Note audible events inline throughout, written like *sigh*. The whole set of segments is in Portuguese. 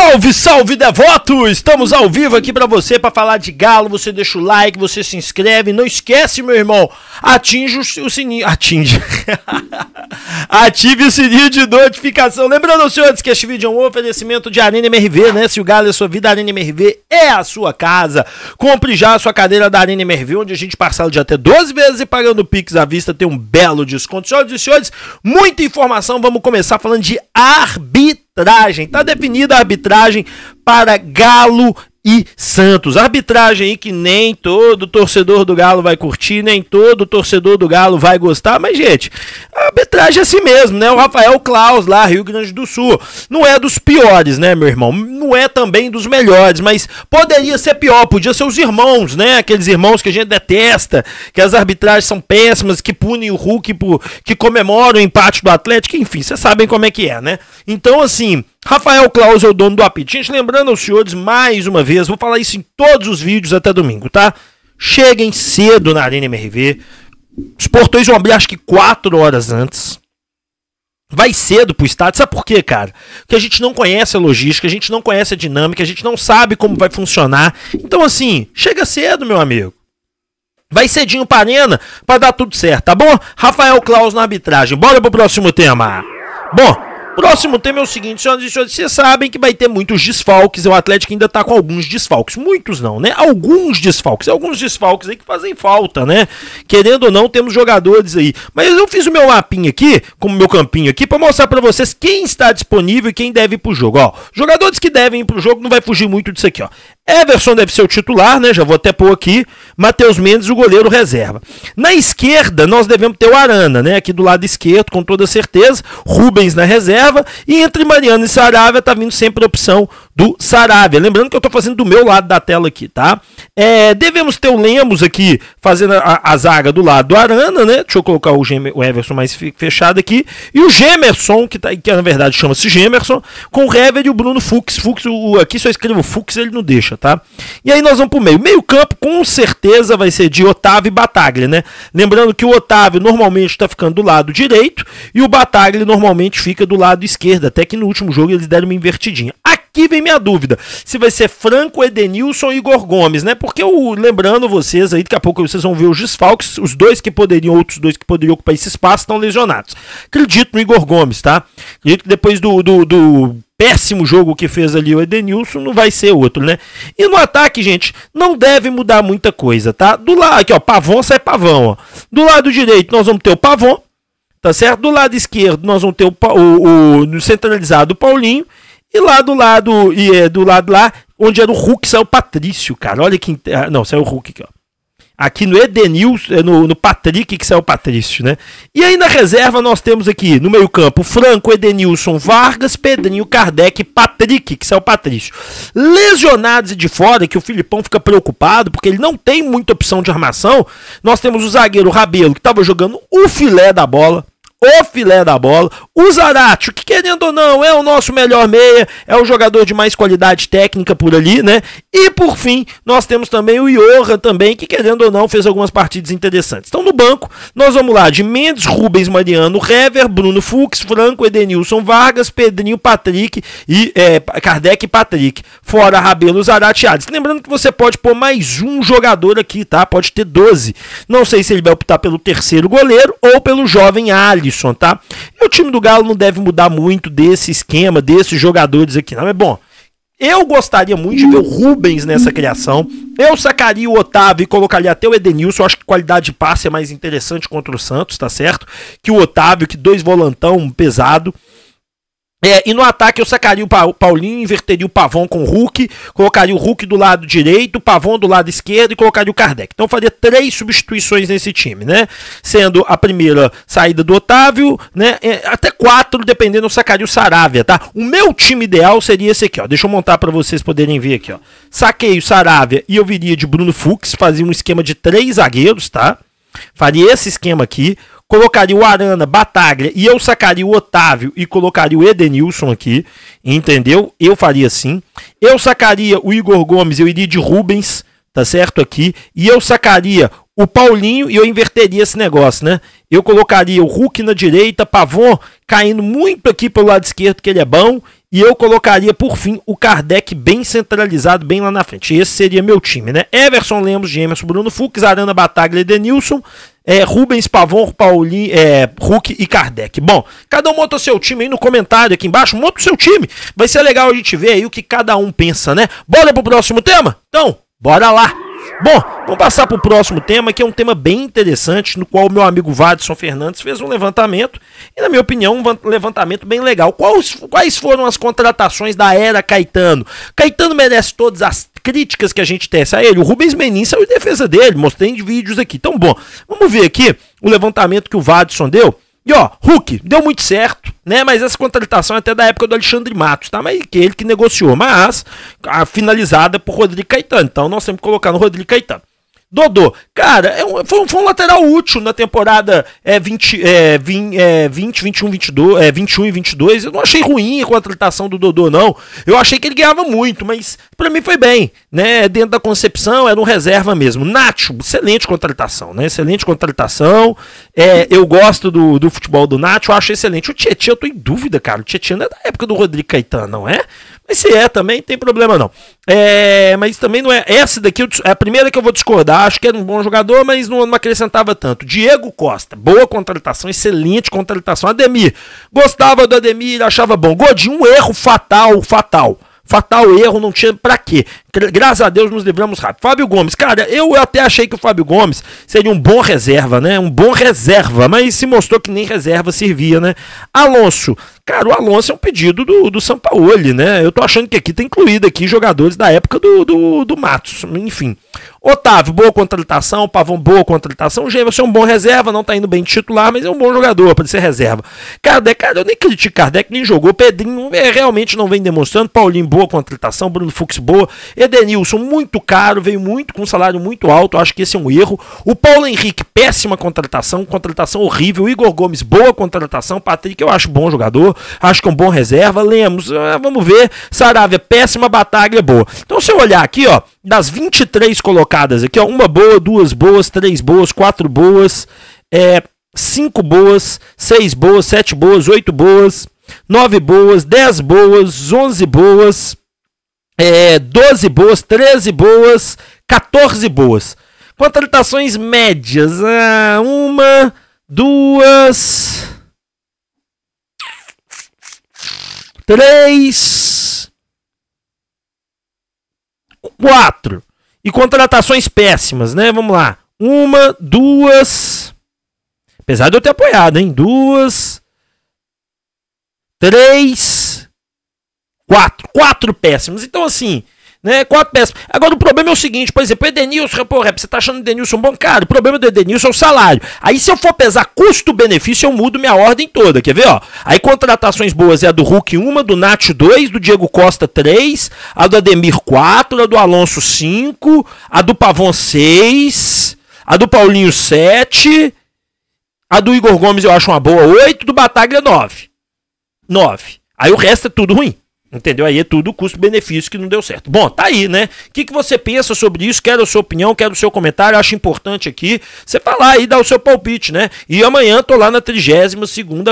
Salve, salve devoto! Estamos ao vivo aqui para você para falar de galo. Você deixa o like, você se inscreve. Não esquece, meu irmão, atinge o, sininho. Atinge. *laughs* Ative o sininho de notificação. Lembrando, senhores, que este vídeo é um oferecimento de Arena MRV, né? Se o galo é sua vida, a Arena MRV é a sua casa. Compre já a sua cadeira da Arena MRV, onde a gente parcela de até 12 vezes e pagando Pix à vista tem um belo desconto. Senhoras e senhores, muita informação. Vamos começar falando de arbitragem arbitragem, está definida a arbitragem para Galo e Santos. Arbitragem aí que nem todo torcedor do Galo vai curtir, nem todo torcedor do Galo vai gostar, mas gente, arbitragem é assim mesmo, né? O Rafael Claus lá, Rio Grande do Sul, não é dos piores, né, meu irmão? Não é também dos melhores, mas poderia ser pior, podia ser os irmãos, né? Aqueles irmãos que a gente detesta, que as arbitragens são péssimas, que punem o Hulk, por, que comemoram o empate do Atlético, enfim, vocês sabem como é que é, né? Então, assim, Rafael Claus é o dono do apito. Gente, lembrando aos senhores mais uma vez, vou falar isso em todos os vídeos até domingo, tá? Cheguem cedo na Arena MRV. Os portões vão abrir acho que 4 horas antes. Vai cedo pro estádio, sabe por quê, cara? Porque a gente não conhece a logística, a gente não conhece a dinâmica, a gente não sabe como vai funcionar. Então, assim, chega cedo, meu amigo. Vai cedinho pra arena pra dar tudo certo, tá bom? Rafael Claus na arbitragem. Bora pro próximo tema. Bom, Próximo tema é o seguinte, senhoras e senhores, vocês sabem que vai ter muitos desfalques, o Atlético ainda tá com alguns desfalques, muitos não, né? Alguns desfalques, alguns desfalques aí que fazem falta, né? Querendo ou não, temos jogadores aí. Mas eu fiz o meu mapinha aqui, como meu campinho aqui, para mostrar para vocês quem está disponível e quem deve ir pro jogo, ó. Jogadores que devem ir pro jogo, não vai fugir muito disso aqui, ó. Everson deve ser o titular, né? Já vou até pôr aqui. Matheus Mendes, o goleiro reserva. Na esquerda, nós devemos ter o Arana, né? Aqui do lado esquerdo, com toda certeza. Rubens na reserva. E entre Mariano e Saravia, tá vindo sempre a opção do Saravia. Lembrando que eu tô fazendo do meu lado da tela aqui, tá? É, devemos ter o Lemos aqui fazendo a, a, zaga do lado do Arana, né? Deixa eu colocar o, Gem o Everson mais fechado aqui. E o Gemerson, que, tá, que na verdade chama-se Gemerson, com o Hever e o Bruno Fux. Fux, o, aqui só escrevo Fux, ele não deixa, tá? E aí nós vamos pro meio. Meio campo com certeza vai ser de Otávio e Bataglia, né? Lembrando que o Otávio normalmente está ficando do lado direito e o Bataglia normalmente fica do lado esquerdo, até que no último jogo eles deram uma invertidinha aqui vem minha dúvida. Se vai ser Franco, Edenilson e Igor Gomes, né? Porque eu, lembrando vocês aí, daqui a pouco vocês vão ver os desfalques, os dois que poderiam, outros dois que poderiam ocupar esse espaço estão lesionados. Acredito no Igor Gomes, tá? Acredito que depois do, do, do péssimo jogo que fez ali o Edenilson, não vai ser outro, né? E no ataque, gente, não deve mudar muita coisa, tá? Do lado aqui, ó, Pavon sai Pavão, ó. Do lado direito nós vamos ter o Pavon, tá certo? Do lado esquerdo nós vamos ter o, o, o centralizado o Paulinho e lá do lado, e é, do lado lá, onde era o Hulk, saiu o Patrício, cara. Olha que. Ah, não, saiu o Hulk aqui, ó. Aqui no Edenilson, eh, no, no Patrick, que saiu o Patrício, né? E aí na reserva nós temos aqui, no meio-campo, Franco, Edenilson, Vargas, Pedrinho, Kardec, Patrick, que saiu o Patrício. Lesionados e de fora, que o Filipão fica preocupado, porque ele não tem muita opção de armação. Nós temos o zagueiro Rabelo, que estava jogando o filé da bola o filé da bola. O o que querendo ou não, é o nosso melhor meia, é o jogador de mais qualidade técnica por ali, né? E por fim, nós temos também o Iorra também, que querendo ou não, fez algumas partidas interessantes. Então no banco, nós vamos lá de Mendes, Rubens, Mariano, Rever, Bruno Fux, Franco, Edenilson, Vargas, Pedrinho, Patrick e é, Kardec e Patrick. Fora Rabelo, Zarate, e Lembrando que você pode pôr mais um jogador aqui, tá? Pode ter 12. Não sei se ele vai optar pelo terceiro goleiro ou pelo jovem Alisson tá? E o time do Galo não deve mudar muito desse esquema, desses jogadores aqui, não. É bom. Eu gostaria muito de ver o Rubens nessa criação. Eu sacaria o Otávio e colocaria até o Edenilson. Eu acho que qualidade de passe é mais interessante contra o Santos, tá certo? Que o Otávio, que dois volantão pesado. É, e no ataque eu sacaria o Paulinho, inverteria o Pavon com o Hulk, colocaria o Hulk do lado direito, o Pavon do lado esquerdo e colocaria o Kardec. Então faria três substituições nesse time, né? Sendo a primeira saída do Otávio, né? É, até quatro, dependendo, eu sacaria o Saravia, tá? O meu time ideal seria esse aqui, ó. Deixa eu montar para vocês poderem ver aqui, ó. Saquei o Saravia e eu viria de Bruno Fux, fazia um esquema de três zagueiros, tá? Faria esse esquema aqui colocaria o Arana, Bataglia e eu sacaria o Otávio e colocaria o Edenilson aqui, entendeu? Eu faria assim. Eu sacaria o Igor Gomes, eu iria de Rubens, tá certo aqui, e eu sacaria o Paulinho e eu inverteria esse negócio, né? Eu colocaria o Hulk na direita, Pavon caindo muito aqui pelo lado esquerdo, que ele é bom, e eu colocaria, por fim, o Kardec bem centralizado, bem lá na frente. Esse seria meu time, né? Everson Lemos, Emerson, Bruno Fux, Arana Bataglia e Denilson. É, Rubens Pavon, Paulinho é, Hulk e Kardec. Bom, cada um monta seu time aí no comentário aqui embaixo. Monta o seu time. Vai ser legal a gente ver aí o que cada um pensa, né? Bora pro próximo tema? Então, bora lá! Bom, vamos passar para o próximo tema, que é um tema bem interessante, no qual o meu amigo Vadson Fernandes fez um levantamento, e na minha opinião, um levantamento bem legal. Quais, quais foram as contratações da era Caetano? Caetano merece todas as críticas que a gente tece a ele. O Rubens Menin saiu em defesa dele, mostrei em vídeos aqui. Então, bom, vamos ver aqui o levantamento que o Vadson deu. E ó, Hulk, deu muito certo, né? Mas essa contratação é até da época do Alexandre Matos, tá? Mas que ele que negociou, mas a finalizada por Rodrigo Caetano. Então nós temos que colocar no Rodrigo Caetano. Dodô, cara, é um, foi, um, foi, um, lateral útil na temporada é, 20, é, 20, é, 20, 21, 22, é, 21 e 22. Eu não achei ruim a contratação do Dodô, não. Eu achei que ele ganhava muito, mas para mim foi bem, né? É dentro da concepção, era um reserva mesmo. Nacho, excelente contratação, né? Excelente contratação. É, eu gosto do, do futebol do Nacho, eu acho excelente. O Tietchan, eu tô em dúvida, cara. O Tietchan não é da época do Rodrigo Caetano, não é? Mas se é também, não tem problema não. É, mas também não é. Essa daqui é a primeira que eu vou discordar. Acho que era é um bom jogador, mas não, não acrescentava tanto. Diego Costa, boa contratação, excelente contratação. Ademir, gostava do Ademir, achava bom. Godinho, um erro fatal, fatal. Fatal erro, não tinha pra quê. Graças a Deus nos livramos rápido. Fábio Gomes, cara, eu até achei que o Fábio Gomes seria um bom reserva, né? Um bom reserva, mas se mostrou que nem reserva servia, né? Alonso, cara, o Alonso é um pedido do, do Sampaoli, né? Eu tô achando que aqui tá incluído aqui jogadores da época do, do, do Matos, enfim. Otávio, boa contratação, Pavão, boa contratação. O é um bom reserva, não tá indo bem de titular, mas é um bom jogador para ser reserva. Kardec, cara, eu nem critico Kardec, nem jogou. Pedrinho é, realmente não vem demonstrando. Paulinho, boa contratação. Bruno Fux, boa. Edenilson, muito caro, veio muito com um salário muito alto, acho que esse é um erro. O Paulo Henrique, péssima contratação, contratação horrível. Igor Gomes, boa contratação. Patrick, eu acho bom jogador, acho que é um bom reserva. Lemos, ah, vamos ver. Saravia, péssima, batalha, boa. Então, se eu olhar aqui, ó, das 23 colocadas aqui, ó, uma boa, duas boas, três boas, quatro boas, é, cinco boas, seis boas, sete boas, oito boas. 9 boas, 10 boas, 11 boas, é, 12 boas, 13 boas, 14 boas. Contratações médias. Ah, uma, duas, três, quatro. E contratações péssimas, né? Vamos lá. Uma, duas. Apesar de eu ter apoiado, hein? Duas, três, Quatro. Quatro péssimos. Então, assim, né? Quatro péssimos. Agora, o problema é o seguinte, por exemplo, o Edenilson, pô, rap, você tá achando o Edenilson um bom cara? O problema do Edenilson é o salário. Aí, se eu for pesar custo-benefício, eu mudo minha ordem toda, quer ver, ó? Aí, contratações boas é a do Hulk 1, do Nath 2, do Diego Costa 3, a do Ademir 4, a do Alonso 5, a do Pavon 6, a do Paulinho 7, a do Igor Gomes eu acho uma boa 8, do Bataglia 9. 9. Aí o resto é tudo ruim. Entendeu? Aí é tudo custo-benefício que não deu certo. Bom, tá aí, né? O que, que você pensa sobre isso? Quero a sua opinião, quero o seu comentário. Acho importante aqui você falar aí dar o seu palpite, né? E amanhã tô lá na 32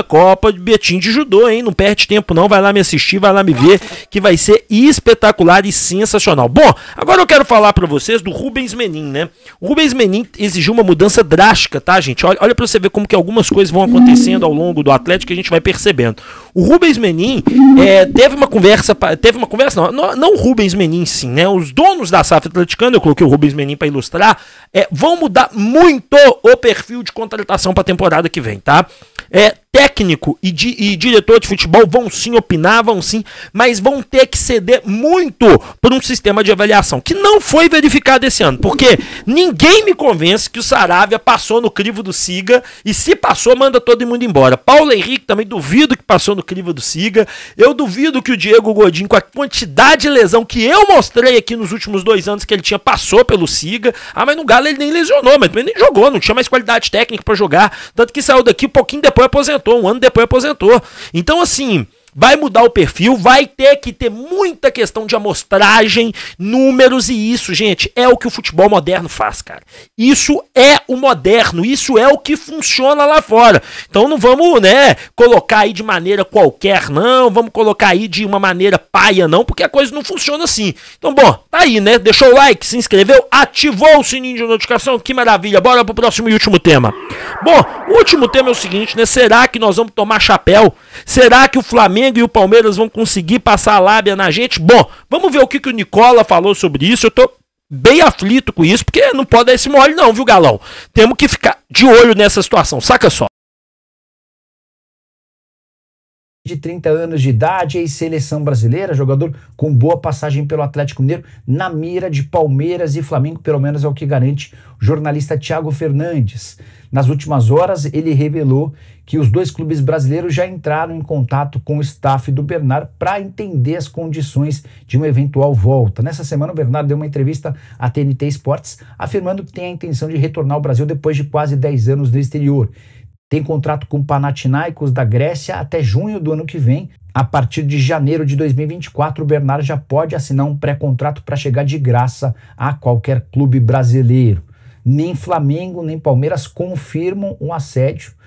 Copa de Betim de Judô, hein? Não perde tempo, não. Vai lá me assistir, vai lá me ver, que vai ser espetacular e sensacional. Bom, agora eu quero falar para vocês do Rubens Menin, né? O Rubens Menin exigiu uma mudança drástica, tá, gente? Olha, olha pra você ver como que algumas coisas vão acontecendo ao longo do Atlético que a gente vai percebendo. O Rubens Menin é, teve uma conversa conversa, teve uma conversa, não, não, não o Rubens Menin sim, né? Os donos da SAF atleticana, eu coloquei o Rubens Menin para ilustrar, é, vão mudar muito o perfil de contratação para a temporada que vem, tá? É, técnico e, di e, diretor de futebol vão sim opinar, vão sim, mas vão ter que ceder muito por um sistema de avaliação que não foi verificado esse ano, porque ninguém me convence que o Saravia passou no crivo do Siga e se passou, manda todo mundo embora. Paulo Henrique também duvido que passou no crivo do Siga. Eu duvido que o Diego Godin, com a quantidade de lesão que eu mostrei aqui nos últimos dois anos que ele tinha, passou pelo Siga. Ah, mas no Galo ele nem lesionou, mas também nem jogou, não tinha mais qualidade técnica para jogar. Tanto que saiu daqui um pouquinho depois aposentou aposentou, um ano depois aposentou. Então, assim, Vai mudar o perfil, vai ter que ter muita questão de amostragem, números e isso, gente, é o que o futebol moderno faz, cara. Isso é o moderno, isso é o que funciona lá fora. Então não vamos, né, colocar aí de maneira qualquer, não, vamos colocar aí de uma maneira paia, não, porque a coisa não funciona assim. Então, bom, tá aí, né? Deixou o like, se inscreveu, ativou o sininho de notificação, que maravilha. Bora pro próximo e último tema. Bom, o último tema é o seguinte, né? Será que nós vamos tomar chapéu? Será que o Flamengo Flamengo e o Palmeiras vão conseguir passar a lábia na gente? Bom, vamos ver o que, que o Nicola falou sobre isso. Eu tô bem aflito com isso, porque não pode dar esse mole não, viu, Galão? Temos que ficar de olho nessa situação, saca só. de 30 anos de idade, ex-seleção brasileira, jogador com boa passagem pelo Atlético Mineiro, na mira de Palmeiras e Flamengo, pelo menos é o que garante o jornalista Tiago Fernandes. Nas últimas horas, ele revelou que os dois clubes brasileiros já entraram em contato com o staff do Bernard para entender as condições de uma eventual volta. Nessa semana, o Bernard deu uma entrevista à TNT Sports afirmando que tem a intenção de retornar ao Brasil depois de quase 10 anos no exterior. Tem contrato com Panathinaikos da Grécia até junho do ano que vem. A partir de janeiro de 2024, o Bernard já pode assinar um pré-contrato para chegar de graça a qualquer clube brasileiro. Nem Flamengo nem Palmeiras confirmam o assédio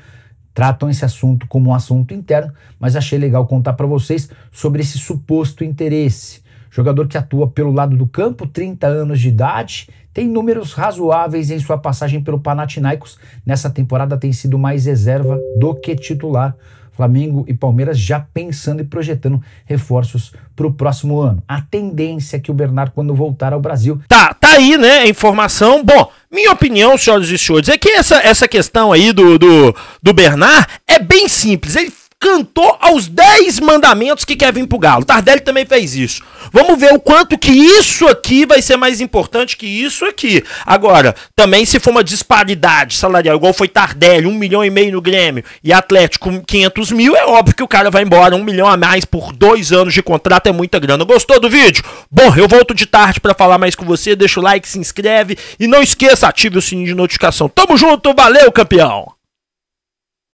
tratam esse assunto como um assunto interno, mas achei legal contar para vocês sobre esse suposto interesse. Jogador que atua pelo lado do campo, 30 anos de idade, tem números razoáveis em sua passagem pelo Panathinaikos. Nessa temporada tem sido mais reserva do que titular. Flamengo e Palmeiras já pensando e projetando reforços para o próximo ano. A tendência é que o Bernardo, quando voltar ao Brasil. Tá, tá aí, né? A informação. Bom, minha opinião, senhoras e senhores, é que essa, essa questão aí do, do, do Bernard é bem simples. Ele cantou aos 10 mandamentos que quer vir pro Galo. Tardelli também fez isso. Vamos ver o quanto que isso aqui vai ser mais importante que isso aqui. Agora, também se for uma disparidade salarial, igual foi Tardelli, 1 um milhão e meio no Grêmio e Atlético 500 mil, é óbvio que o cara vai embora. 1 um milhão a mais por dois anos de contrato é muita grana. Gostou do vídeo? Bom, eu volto de tarde para falar mais com você. Deixa o like, se inscreve e não esqueça, ative o sininho de notificação. Tamo junto, valeu, campeão!